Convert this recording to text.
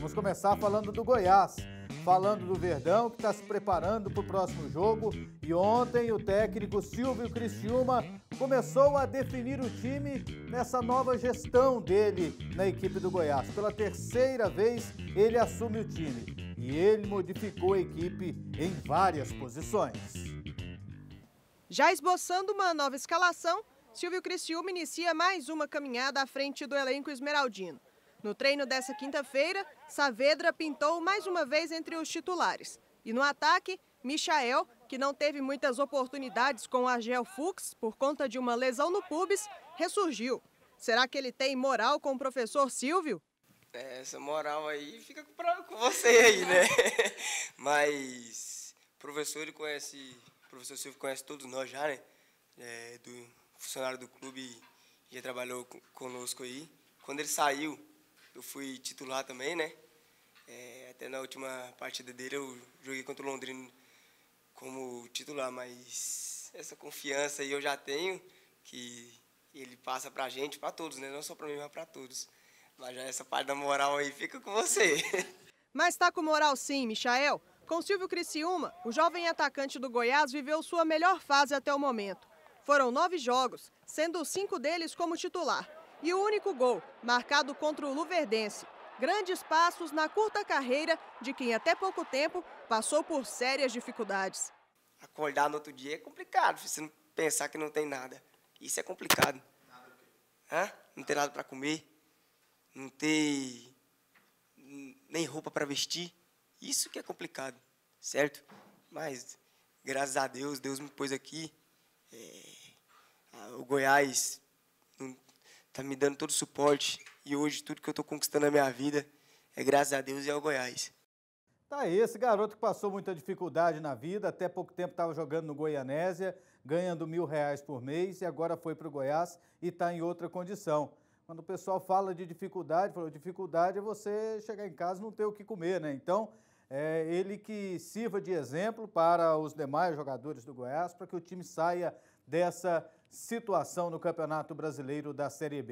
Vamos começar falando do Goiás, falando do Verdão que está se preparando para o próximo jogo. E ontem o técnico Silvio Cristiúma começou a definir o time nessa nova gestão dele na equipe do Goiás. Pela terceira vez ele assume o time e ele modificou a equipe em várias posições. Já esboçando uma nova escalação, Silvio Cristiúma inicia mais uma caminhada à frente do elenco esmeraldino. No treino dessa quinta-feira, Saavedra pintou mais uma vez entre os titulares. E no ataque, Michael, que não teve muitas oportunidades com Argel Fuchs por conta de uma lesão no pubis, ressurgiu. Será que ele tem moral com o professor Silvio? É, essa moral aí fica com você aí, né? Mas o professor, ele conhece, professor Silvio conhece todos nós já, né? É, do funcionário do clube, já trabalhou conosco aí. Quando ele saiu, eu fui titular também, né? É, até na última partida dele eu joguei contra o Londrino como titular, mas essa confiança aí eu já tenho, que ele passa pra gente, pra todos, né? Não só pra mim, mas pra todos. Mas já essa parte da moral aí fica com você. Mas tá com moral sim, Michael. Com Silvio Criciúma, o jovem atacante do Goiás viveu sua melhor fase até o momento. Foram nove jogos, sendo cinco deles como titular e o único gol, marcado contra o Luverdense. Grandes passos na curta carreira de quem até pouco tempo passou por sérias dificuldades. Acordar no outro dia é complicado, você não pensar que não tem nada. Isso é complicado. Hã? Não ter nada para comer, não ter nem roupa para vestir. Isso que é complicado, certo? Mas, graças a Deus, Deus me pôs aqui. É, o Goiás está me dando todo o suporte. E hoje, tudo que eu estou conquistando na minha vida é graças a Deus e ao Goiás. Tá aí, esse garoto que passou muita dificuldade na vida, até pouco tempo estava jogando no Goianésia, ganhando mil reais por mês e agora foi para o Goiás e está em outra condição. Quando o pessoal fala de dificuldade, falou dificuldade é você chegar em casa e não ter o que comer, né? Então, é, ele que sirva de exemplo para os demais jogadores do Goiás, para que o time saia dessa situação no Campeonato Brasileiro da Série B.